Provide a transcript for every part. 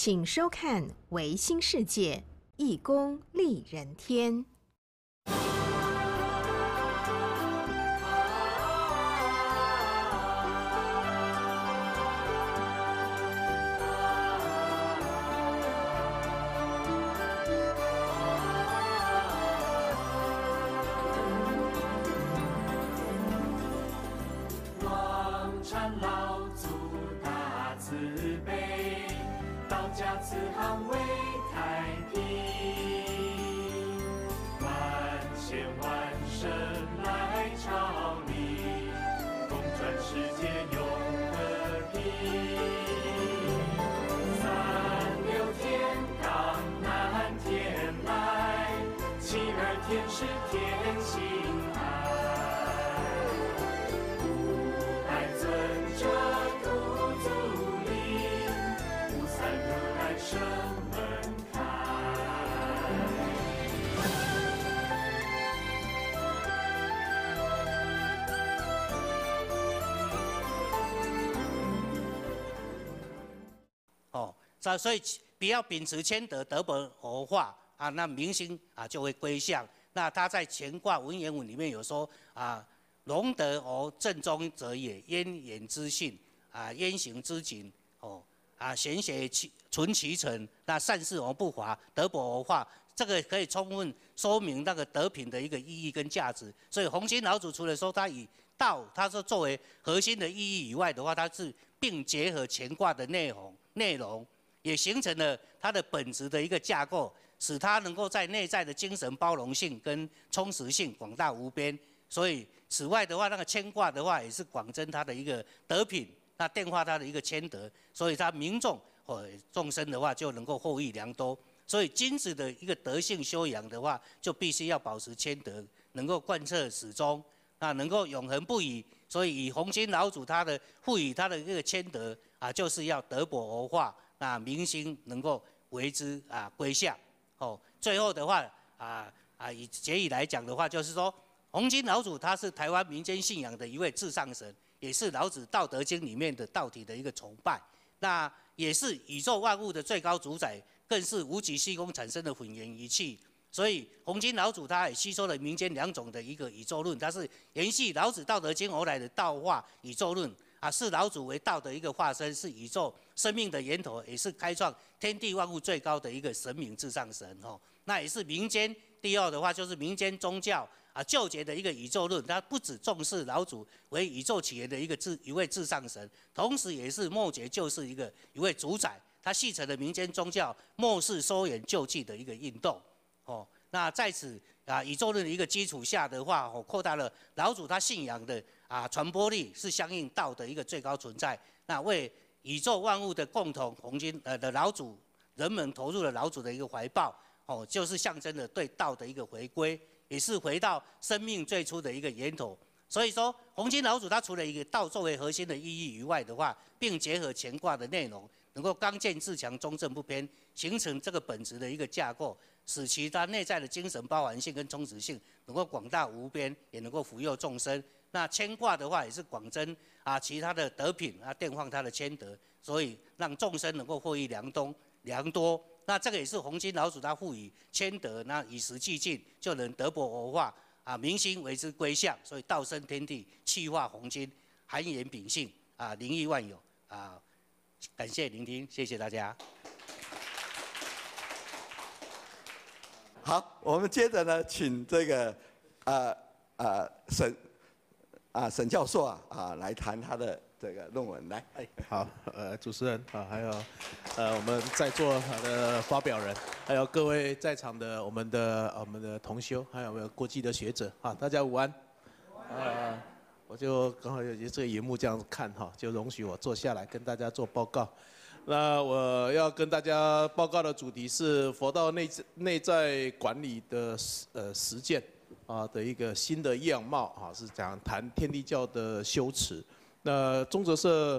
请收看《维新世界》，义工利人天。天是天心爱，五代尊者独足立，五三热爱生门开。哦，所以，不要秉持谦德，德本活化啊，那明星啊就会归向。那他在《乾卦》《文言》文里面有说啊：“龙德而正中者也，焉言之性啊，焉行之景哦啊，玄学其存其诚，那善事而不华，德薄而化。这个可以充分说明那个德品的一个意义跟价值。所以，红星老祖除了说他以道，他说作为核心的意义以外的话，他是并结合《乾卦》的内容内容，也形成了他的本质的一个架构。”使他能够在内在的精神包容性跟充实性广大无边，所以此外的话，那个牵挂的话也是广增他的一个德品，那淡化他的一个谦德，所以他民众或众生的话就能够获益良多。所以君子的一个德性修养的话，就必须要保持谦德，能够贯彻始终，啊，能够永恒不已。所以以鸿钧老祖他的赋予他的一个谦德啊，就是要德薄而化，啊，民心能够为之啊归向。哦，最后的话啊啊，以结语来讲的话，就是说，红金老祖他是台湾民间信仰的一位至上神，也是老子《道德经》里面的道体的一个崇拜，那也是宇宙万物的最高主宰，更是无极虚空产生的混元一气。所以，红金老祖他也吸收了民间两种的一个宇宙论，他是延续老子《道德经》而来的道化宇宙论。啊，视老祖为道的一个化身，是宇宙生命的源头，也是开创天地万物最高的一个神明至上神哦。那也是民间第二的话，就是民间宗教啊旧节的一个宇宙论，它不止重视老祖为宇宙起源的一个至一位至上神，同时也是末节就是一个一位主宰，它继承了民间宗教末世收敛救济的一个运动哦。那在此啊宇宙论的一个基础下的话，扩大了老祖他信仰的。啊，传播力是相应道的一个最高存在。那为宇宙万物的共同红军，呃的老祖人们投入了老祖的一个怀抱，哦，就是象征着对道的一个回归，也是回到生命最初的一个源头。所以说，红军老祖他除了一个道作为核心的意义以外的话，并结合乾卦的内容，能够刚健自强、中正不偏，形成这个本质的一个架构，使其它内在的精神包含性跟充实性能够广大无边，也能够福佑众生。那牵挂的话也是广增啊，其他的德品啊，电放他的谦德，所以让众生能够获益良多。良多，那这个也是红金老祖他赋予谦德，那与时俱进就能德薄而化啊，民心为之归向，所以道生天地，气化红金，含言秉性啊，灵异万有啊，感谢聆听，谢谢大家。好，我们接着呢，请这个啊啊沈。啊，沈教授啊，啊，来谈他的这个论文，来。好，呃，主持人啊，还有，呃，我们在座的发表人，还有各位在场的我们的我们的同修，还有各位国际的学者啊，大家午安。啊，我就刚好有这个荧幕这样子看哈，就容许我坐下来跟大家做报告。那我要跟大家报告的主题是佛道内内在管理的实呃实践。啊的一个新的样貌啊，是讲谈天地教的修持。那中哲社，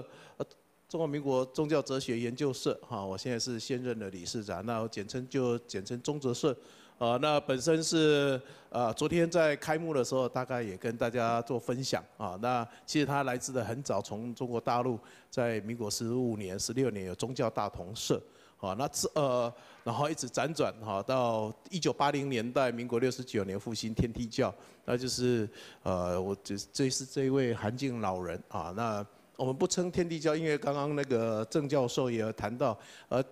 中华民国宗教哲学研究社哈，我现在是现任的理事长，那简称就简称中哲社。啊，那本身是啊，昨天在开幕的时候，大概也跟大家做分享啊。那其实他来自的很早，从中国大陆在民国十五年、十六年有宗教大同社。好，那这呃，然后一直辗转哈，到一九八零年代，民国六十九年复兴天地教，那就是呃，我这这是这一位韩静老人啊。那我们不称天地教，因为刚刚那个郑教授也有谈到，呃，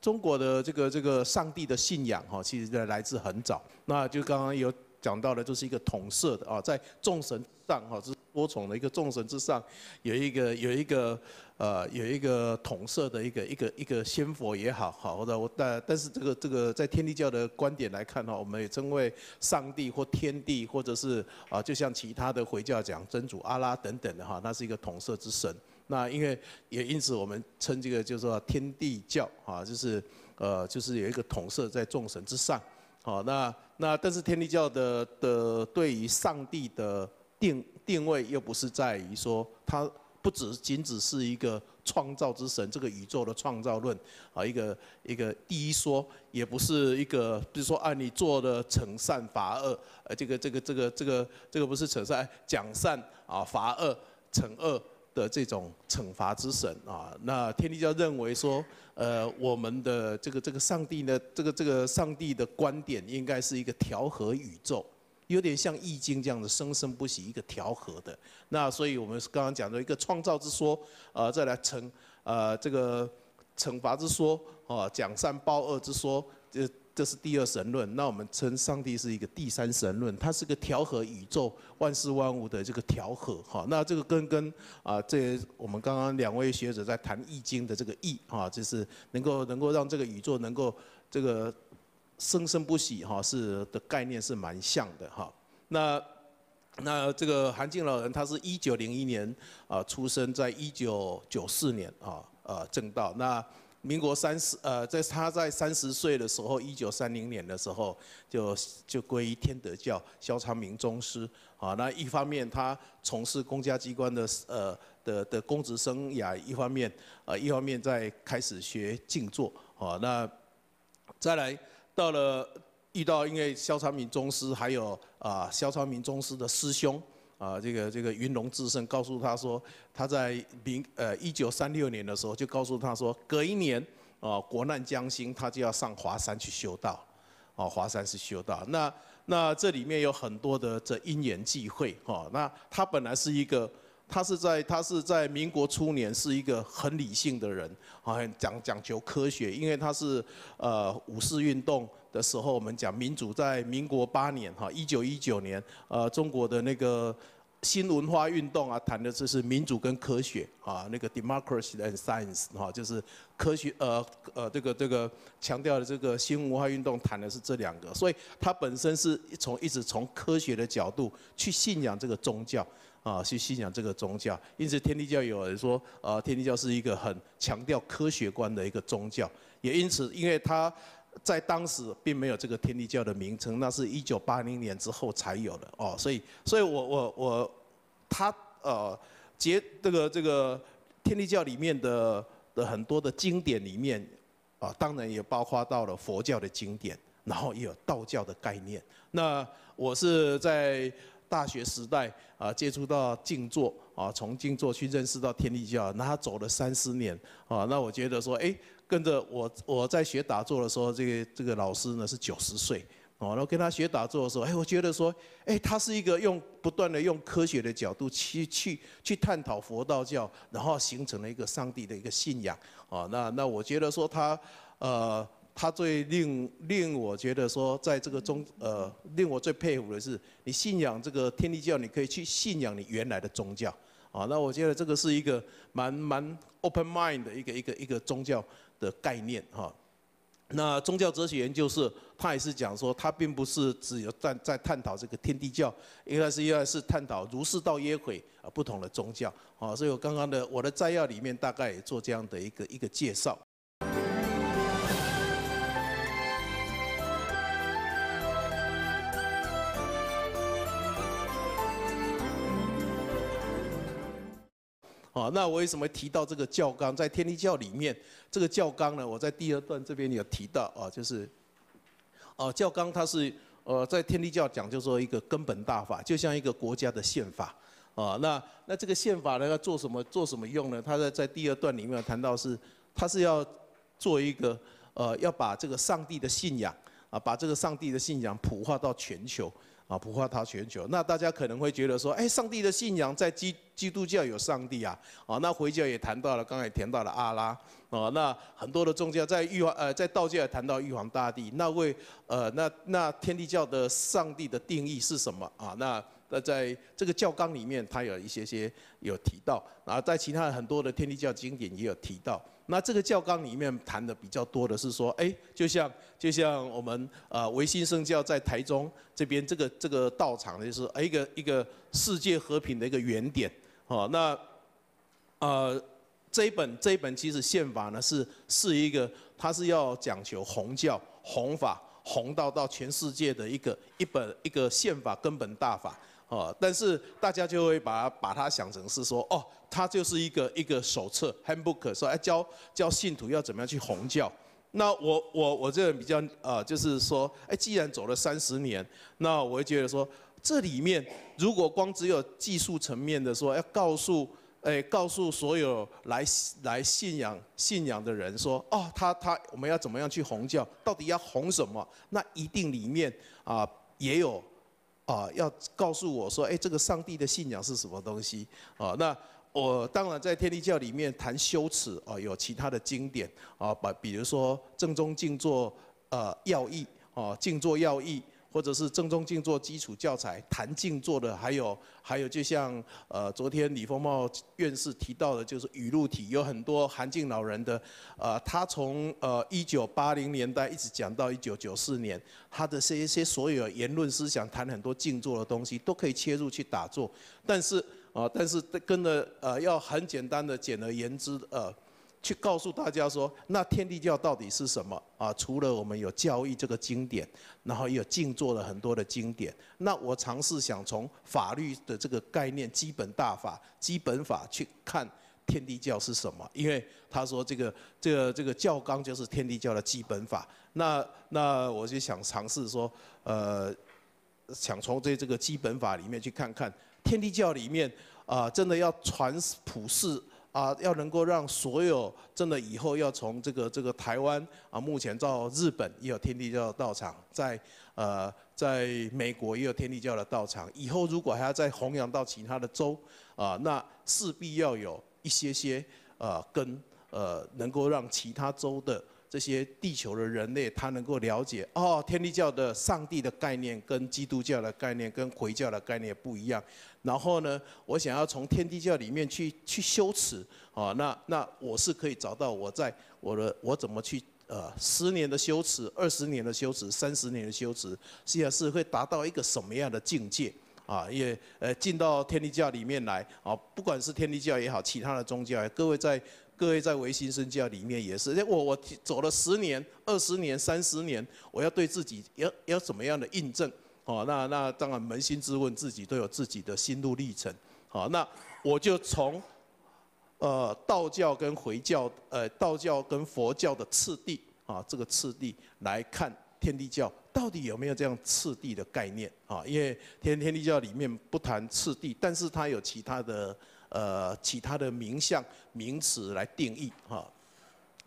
中国的这个这个上帝的信仰哈，其实在来自很早，那就刚刚有。讲到的就是一个统摄的啊，在众神上哈，是多重的一个众神之上，有一个有一个呃有一个统摄的一个一个一个仙佛也好，好或者我但但是这个这个在天地教的观点来看哈，我们也称为上帝或天地，或者是啊就像其他的回教讲真主阿拉等等的哈，那是一个统摄之神。那因为也因此我们称这个就是说天地教啊，就是呃就是有一个统摄在众神之上。好，那那但是天地教的的对于上帝的定定位又不是在于说，他不只仅只是一个创造之神，这个宇宙的创造论，啊，一个一个第一说，也不是一个，比如说啊，你做的惩善罚恶，呃，这个这个这个这个这个不是惩善，讲善啊，罚恶惩恶。的这种惩罚之神啊，那天地教认为说，呃，我们的这个这个上帝呢，这个这个上帝的观点应该是一个调和宇宙，有点像《易经》这样的生生不息一个调和的。那所以我们刚刚讲的一个创造之说，呃，再来惩，呃，这个惩罚之说，哦，奖善报恶之说，这。这是第二神论，那我们称上帝是一个第三神论，它是个调和宇宙万事万物的这个调和哈。那这个跟跟啊，这我们刚刚两位学者在谈《易经》的这个易哈，就是能够能够让这个宇宙能够这个生生不息哈，是的概念是蛮像的哈。那那这个韩静老人，他是一九零一年啊出生，在一九九四年啊呃正道那。民国三十，呃，在他在三十岁的时候，一九三零年的时候，就就皈依天德教，萧长明宗师。啊，那一方面他从事公家机关的，呃的的公职生涯，一方面，呃一方面在开始学静坐。啊，那再来到了遇到，因为萧长明宗师，还有啊萧长明宗师的师兄。啊，这个这个云龙智胜告诉他说，他在明呃一九三六年的时候就告诉他说，隔一年啊国难将兴，他就要上华山去修道。哦，华山是修道。那那这里面有很多的这因缘际会哦。那他本来是一个，他是在他是在民国初年是一个很理性的人，啊，讲讲求科学，因为他是呃五四运动。的时候，我们讲民主在民国八年，哈，一九一九年，呃，中国的那个新文化运动啊，谈的就是民主跟科学啊，那个 democracy and science 哈，就是科学，呃，呃，这个这个强调的这个新文化运动谈的是这两个，所以它本身是从一直从科学的角度去信仰这个宗教啊，去信仰这个宗教，因此天地教有人说，呃，天地教是一个很强调科学观的一个宗教，也因此，因为它。在当时并没有这个天地教的名称，那是一九八零年之后才有的哦，所以，所以我我我，他呃，结这个这个天地教里面的的很多的经典里面啊，当然也包括到了佛教的经典，然后也有道教的概念。那我是在大学时代啊接触到静坐啊，从静坐去认识到天地教，那他走了三十年啊，那我觉得说哎。跟着我，我在学打坐的时候，这个这个老师呢是九十岁哦。然后跟他学打坐的时候，哎，我觉得说，哎，他是一个用不断的用科学的角度去去去探讨佛道教，然后形成了一个上帝的一个信仰啊。那那我觉得说他呃，他最令令我觉得说，在这个中呃，令我最佩服的是，你信仰这个天地教，你可以去信仰你原来的宗教啊。那我觉得这个是一个蛮蛮 open mind 的一个一个一个宗教。的概念哈，那宗教哲学研究是，他也是讲说，他并不是只有在在探讨这个天地教，应该是应该是探讨儒释道耶悔啊不同的宗教啊，所以我刚刚的我的摘要里面大概也做这样的一个一个介绍。啊，那我为什么提到这个教纲？在天地教里面，这个教纲呢，我在第二段这边有提到啊，就是，哦，教纲它是呃，在天地教讲究说一个根本大法，就像一个国家的宪法。啊。那那这个宪法呢，要做什么？做什么用呢？他在在第二段里面谈到是，他是要做一个呃，要把这个上帝的信仰啊，把这个上帝的信仰普化到全球。啊，普化他全球，那大家可能会觉得说，哎，上帝的信仰在基基督教有上帝啊，啊，那回教也谈到了，刚才也谈到了阿拉，啊，那很多的宗教在玉皇呃，在道教也谈到玉皇大帝，那位。呃那那天地教的上帝的定义是什么啊？那那在这个教纲里面，它有一些些有提到，啊，在其他很多的天地教经典也有提到。那这个教纲里面谈的比较多的是说，哎，就像就像我们呃维新圣教在台中这边这个这个道场就是一个一个世界和平的一个原点哦。那呃这一本这一本其实宪法呢是是一个，它是要讲求弘教、弘法、弘道到全世界的一个一本一个宪法根本大法。哦，但是大家就会把把它想成是说，哦，它就是一个一个手册，handbook，说，哎，教教信徒要怎么样去红教。那我我我这人比较，呃，就是说，哎，既然走了三十年，那我会觉得说，这里面如果光只有技术层面的说，要告诉，哎，告诉所有来来信仰信仰的人说，哦，他他我们要怎么样去红教？到底要红什么？那一定里面啊也有。啊，要告诉我说，哎，这个上帝的信仰是什么东西？啊，那我当然在天地教里面谈羞耻啊，有其他的经典啊，把比如说《正宗静坐》呃要义啊，《静坐要义》。或者是正宗静坐基础教材，谈静坐的，还有还有，就像呃，昨天李丰茂院士提到的，就是语录体，有很多韩静老人的，呃，他从呃一九八零年代一直讲到一九九四年，他的这一些所有言论思想，谈很多静坐的东西，都可以切入去打坐，但是啊，但是跟着呃，要很简单的，简而言之呃。去告诉大家说，那天地教到底是什么啊？除了我们有教义这个经典，然后有静坐了很多的经典，那我尝试想从法律的这个概念、基本大法、基本法去看天地教是什么。因为他说这个、这、个、这个教纲就是天地教的基本法。那那我就想尝试说，呃，想从这这个基本法里面去看看天地教里面啊，真的要传普世。啊，要能够让所有真的以后要从这个这个台湾啊，目前到日本也有天地教的道场，在呃，在美国也有天地教的道场，以后如果还要再弘扬到其他的州啊，那势必要有一些些呃根呃，能够让其他州的。这些地球的人类，他能够了解哦，天地教的上帝的概念跟基督教的概念跟回教的概念不一样。然后呢，我想要从天地教里面去去修持哦，那那我是可以找到我在我的我怎么去呃十年的修持，二十年的修持，三十年的修持，实际上是会达到一个什么样的境界啊？也呃进到天地教里面来啊，不管是天地教也好，其他的宗教，各位在。各位在维新生教里面也是，我我走了十年、二十年、三十年，我要对自己要要怎么样的印证？哦，那那当然扪心自问，自己都有自己的心路历程。好，那我就从呃道教跟回教、呃道教跟佛教的次第啊，这个次第来看天地教到底有没有这样次第的概念啊？因为天天地教里面不谈次第，但是它有其他的。呃，其他的名相名词来定义哈。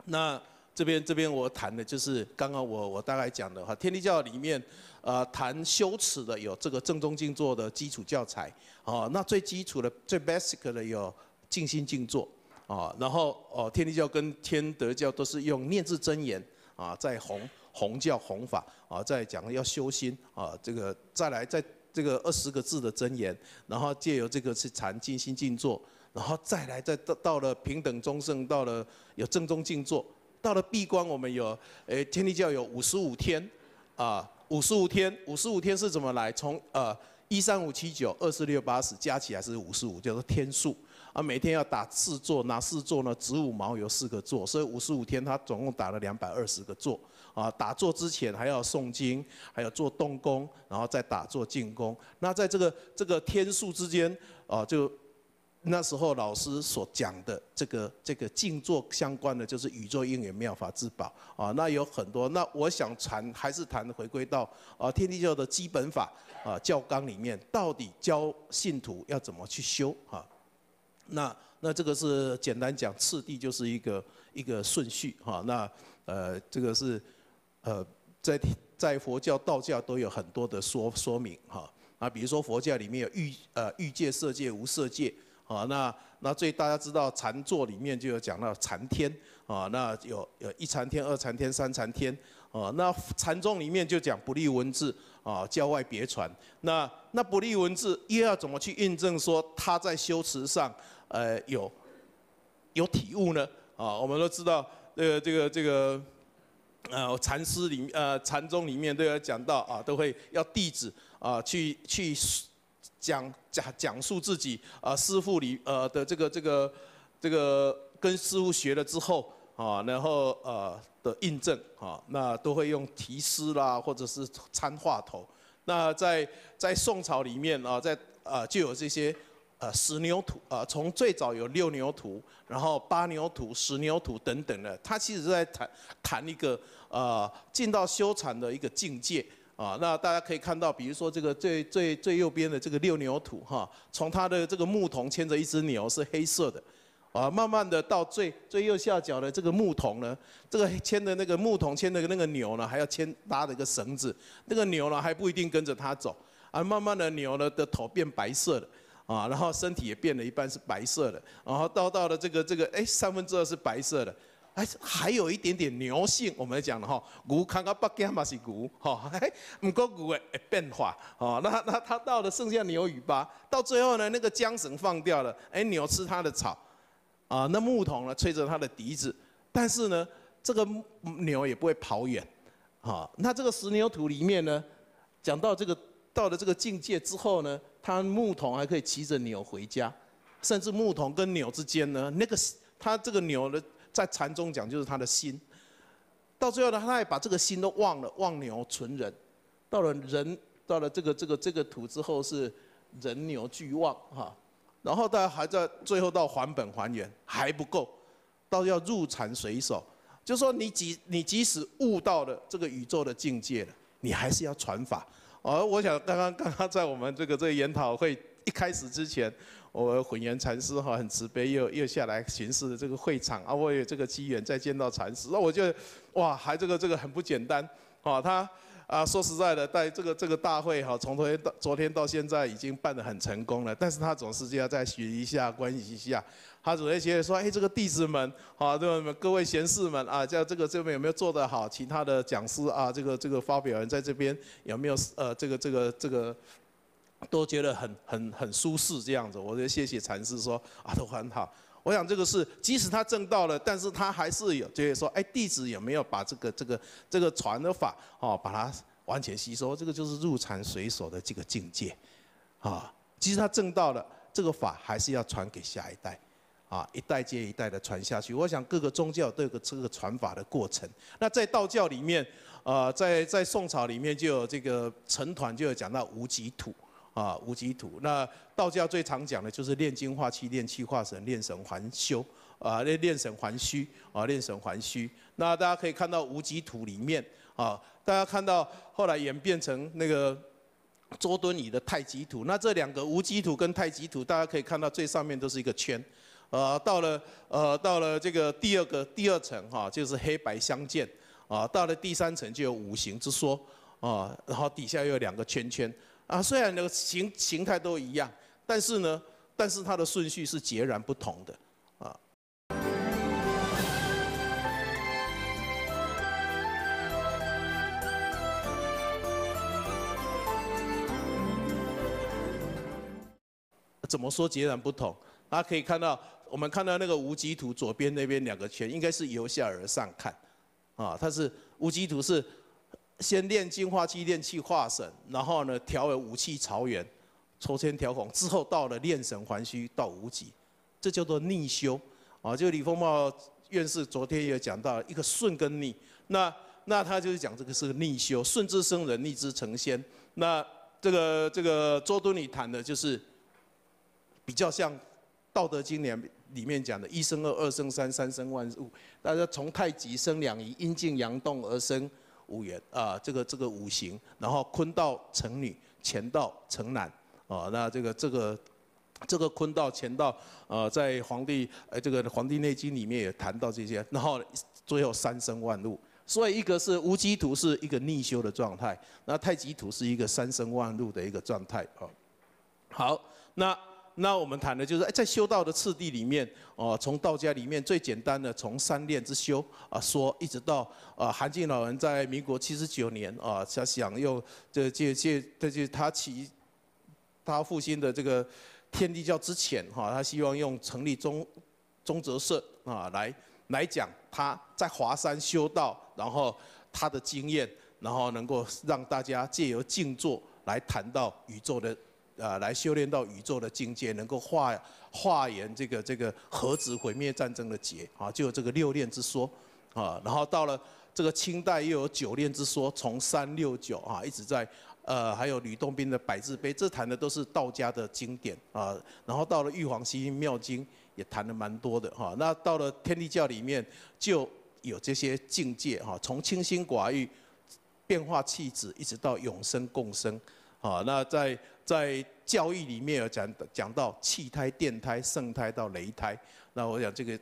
那这边这边我谈的就是刚刚我我大概讲的话，天地教里面呃谈修持的有这个正宗静坐的基础教材啊，那最基础的最 basic 的有静心静坐啊，然后哦天地教跟天德教都是用念字真言啊在弘弘教弘法啊在讲要修心啊这个再来再。这个二十个字的真言，然后借由这个是禅静心静坐，然后再来再到到了平等中盛，到了有正中静坐，到了闭关我们有诶天地教有五十五天，啊五十五天五十五天是怎么来？从呃一三五七九二四六八十加起来是五十五，叫做天数。啊每天要打四座，哪四座呢？子午卯酉四个座，所以五十五天他总共打了两百二十个座。啊，打坐之前还要诵经，还要做动功，然后再打坐进功。那在这个这个天数之间，啊，就那时候老师所讲的这个这个静坐相关的，就是宇宙应缘妙法之宝啊。那有很多，那我想谈还是谈回归到啊天地教的基本法啊教纲里面，到底教信徒要怎么去修啊？那那这个是简单讲次第，就是一个一个顺序哈。那呃，这个是。呃，在在佛教、道教都有很多的说说明哈啊，比如说佛教里面有欲呃欲界、色界、无色界啊，那那最大家知道禅坐里面就有讲到禅天啊，那有有一禅天、二禅天、三禅天啊，那禅宗里面就讲不立文字啊，教外别传。那那不立文字，又要怎么去印证说他在修持上呃有有体悟呢？啊，我们都知道这个这个这个。呃，禅师里呃，禅宗里面都有讲到啊，都会要弟子啊去去讲讲讲述自己啊，师傅里呃的这个这个这个跟师傅学了之后啊，然后呃的印证啊，那都会用题诗啦，或者是参话头。那在在宋朝里面啊，在啊就有这些。呃，十牛图，呃，从最早有六牛图，然后八牛图、十牛图等等的，它其实是在谈谈一个呃进到修禅的一个境界啊。那大家可以看到，比如说这个最最最右边的这个六牛图哈，从他的这个牧童牵着一只牛是黑色的，啊，慢慢的到最最右下角的这个牧童呢，这个牵的那个牧童牵的那个牛呢，还要牵拉着一个绳子，那个牛呢还不一定跟着他走，啊，慢慢的牛呢的头变白色的。啊，然后身体也变了一半是白色的，然后到到了这个这个，哎，三分之二是白色的，哎，还有一点点牛性。我们讲了哈，牛看到北京嘛是牛哈，哎，不过牛诶变化哦。那那他到了剩下牛尾巴，到最后呢，那个缰绳放掉了，哎，牛吃它的草，啊，那牧童呢吹着他的笛子，但是呢，这个牛也不会跑远，啊，那这个石牛图里面呢，讲到这个到了这个境界之后呢。他牧童还可以骑着牛回家，甚至牧童跟牛之间呢，那个他这个牛呢，在禅宗讲就是他的心，到最后呢，他还把这个心都忘了，忘牛存人，到了人，到了这个这个这个土之后是人牛俱忘哈，然后他还在最后到还本还原还不够，到要入禅随手，就说你即你即使悟到了这个宇宙的境界了，你还是要传法。而我想刚刚刚刚在我们这个这个研讨会一开始之前，我混元禅师哈很慈悲，又又下来巡视这个会场啊，我有这个机缘再见到禅师，那我觉得哇，还这个这个很不简单啊，他。啊，说实在的，在这个这个大会哈，从昨天到昨天到现在，已经办得很成功了。但是他总是要再学一下、关心一下。他总会觉得说，哎，这个弟子们啊，各位贤士们啊，叫这个这边有没有做得好？其他的讲师啊，这个这个发表人在这边有没有？呃，这个这个这个，都觉得很很很舒适这样子。我就谢谢禅师说，啊，都很好。我想这个是，即使他证到了，但是他还是有，就是说，哎，弟子有没有把这个这个这个传的法，哦，把它完全吸收？这个就是入禅随所的这个境界，啊，其实他证到了，这个法还是要传给下一代，啊，一代接一代的传下去。我想各个宗教都有个这个传法的过程。那在道教里面，呃，在在宋朝里面就有这个成团，就有讲到无极土。啊，无极土。那道教最常讲的就是炼精化气、炼气化神、炼神还修啊，炼炼神还虚啊，炼神还虚。那大家可以看到无极土里面啊，大家看到后来演变成那个周敦颐的太极图。那这两个无极图跟太极图，大家可以看到最上面都是一个圈，呃，到了呃到了这个第二个第二层哈，就是黑白相间，啊，到了第三层就有五行之说啊，然后底下又有两个圈圈。啊，虽然那个形形态都一样，但是呢，但是它的顺序是截然不同的，啊。怎么说截然不同？大家可以看到，我们看到那个无极图左边那边两个圈，应该是由下而上看，啊，它是无极图是。先炼净化器，炼气化神，然后呢，调为五气朝元，抽签调孔之后到了炼神还虚到无极，这叫做逆修。啊，就李丰茂院士昨天也讲到一个顺跟逆，那那他就是讲这个是逆修，顺之生人，逆之成仙。那这个这个周敦颐谈的就是比较像《道德经》里里面讲的“一生二，二生三，三生万物”。大家从太极生两仪，阴静阳动而生。五元啊，这个这个五行，然后坤到成女，乾到成男，啊，那这个这个这个坤到乾到，呃，在黄帝呃这个《黄帝内经》里面也谈到这些，然后最后三生万物，所以一个是无极图是一个逆修的状态，那太极图是一个三生万物的一个状态啊。好，那。那我们谈的就是在修道的次第里面，哦，从道家里面最简单的从三炼之修啊说，一直到呃韩进老人在民国七十九年啊，他想用这借借，他就他起他复兴的这个天地教之前哈，他希望用成立中中泽社啊来来讲他在华山修道，然后他的经验，然后能够让大家借由静坐来谈到宇宙的。啊，来修炼到宇宙的境界，能够化化缘这个这个核子毁灭战争的劫啊，就有这个六炼之说啊。然后到了这个清代又有九炼之说，从三六九啊一直在呃，还有吕洞宾的百字碑，这谈的都是道家的经典啊。然后到了《玉皇心经》妙经也谈的蛮多的哈。那到了天地教里面就有这些境界哈，从清心寡欲、变化气质，一直到永生共生。啊，那在在教义里面有讲讲到气胎、电胎、圣胎到雷胎，那我想这个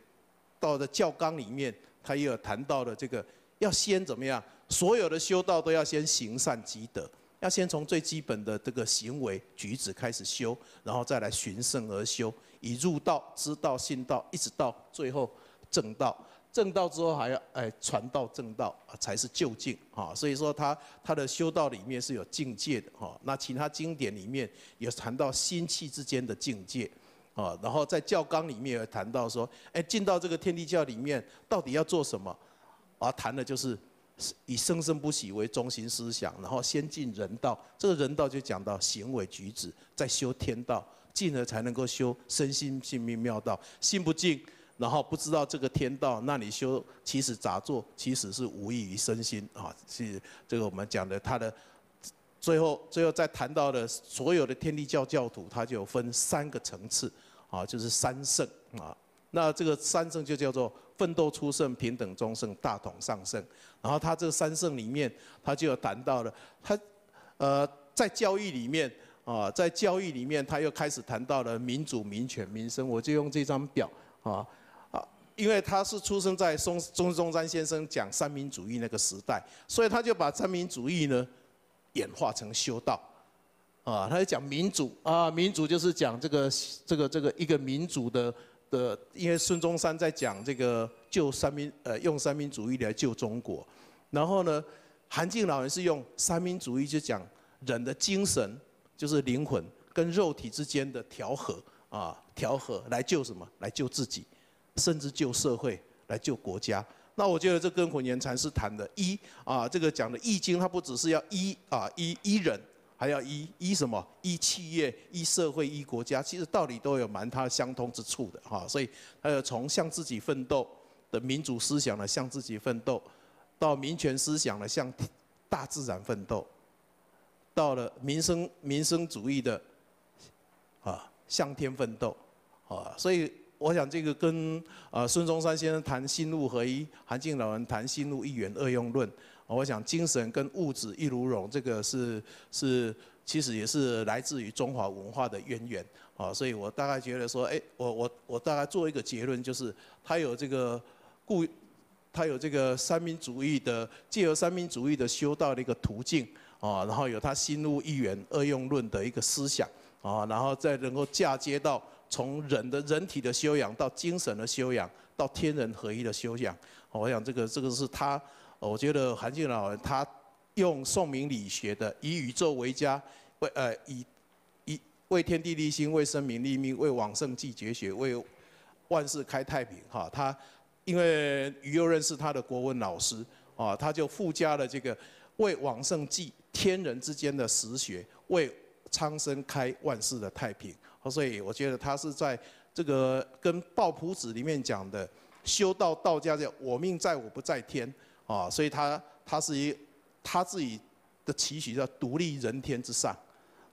到的教纲里面，他也有谈到的这个要先怎么样？所有的修道都要先行善积德，要先从最基本的这个行为举止开始修，然后再来循圣而修，以入道、知道、信道，一直到最后正道。正道之后还要哎传道正道才是究竟啊，所以说他他的修道里面是有境界的哈。那其他经典里面也谈到心气之间的境界，啊，然后在教纲里面也谈到说，哎，进到这个天地教里面到底要做什么？而谈的就是以生生不息为中心思想，然后先进人道，这个人道就讲到行为举止，在修天道，进而才能够修身心性命妙道，心不静。然后不知道这个天道，那你修其实咋做，其实是无益于身心啊。是这个我们讲的他的最后最后再谈到的所有的天地教教徒，他就分三个层次啊，就是三圣啊。那这个三圣就叫做奋斗出圣、平等中圣、大同上圣。然后他这三圣里面，他就有谈到了他呃在教义里面啊，在教育里面他又开始谈到了民主、民权、民生。我就用这张表啊。因为他是出生在孙孙中山先生讲三民主义那个时代，所以他就把三民主义呢演化成修道，啊，他就讲民主啊，民主就是讲这个这个这个一个民主的的，因为孙中山在讲这个救三民，呃，用三民主义来救中国，然后呢，韩静老人是用三民主义就讲人的精神，就是灵魂跟肉体之间的调和啊，调和来救什么？来救自己。甚至救社会来救国家，那我觉得这跟混元禅师谈的“一”啊，这个讲的《易经》，它不只是要“医啊，“医医人”，还要“医医什么”，“医企业”，“医社会”，“医国家”，其实道理都有蛮它相通之处的哈。所以，有从向自己奋斗的民主思想的向自己奋斗，到民权思想的向大自然奋斗，到了民生民生主义的啊向天奋斗啊，所以。我想这个跟啊孙中山先生谈心路合一，韩静老人谈心路一元二用论，我想精神跟物质一如融，这个是是其实也是来自于中华文化的渊源啊，所以我大概觉得说，哎，我我我大概做一个结论，就是他有这个故，他有这个三民主义的，借由三民主义的修道的一个途径啊，然后有他心路一元二用论的一个思想啊，然后再能够嫁接到。从人的人体的修养到精神的修养，到天人合一的修养，我想这个这个是他，我觉得韩俊老人他用宋明理学的以宇宙为家，为呃以以为天地立心，为生民立命，为往圣继绝学，为万事开太平。哈，他因为余又任是他的国文老师，啊，他就附加了这个为往圣继天人之间的实学，为苍生开万事的太平。所以我觉得他是在这个跟抱朴子里面讲的，修道道家叫“我命在我不在天”，啊，所以他他是一他自己，的期许叫独立人天之上，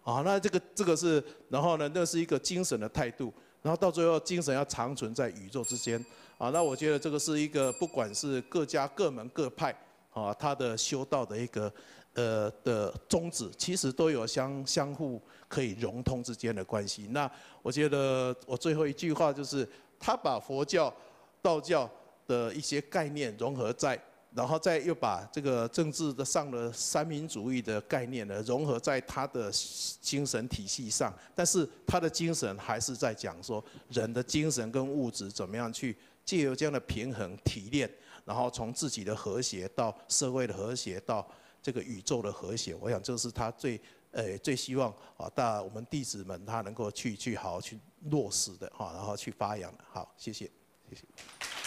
啊，那这个这个是，然后呢，那是一个精神的态度，然后到最后精神要长存在宇宙之间，啊，那我觉得这个是一个不管是各家各门各派，啊，他的修道的一个。呃的宗旨其实都有相相互可以融通之间的关系。那我觉得我最后一句话就是，他把佛教、道教的一些概念融合在，然后再又把这个政治的上的三民主义的概念呢融合在他的精神体系上。但是他的精神还是在讲说人的精神跟物质怎么样去借由这样的平衡提炼，然后从自己的和谐到社会的和谐到。这个宇宙的和谐，我想这是他最呃最希望啊，大我们弟子们他能够去去好好去落实的哈，然后去发扬的。好，谢谢，谢谢。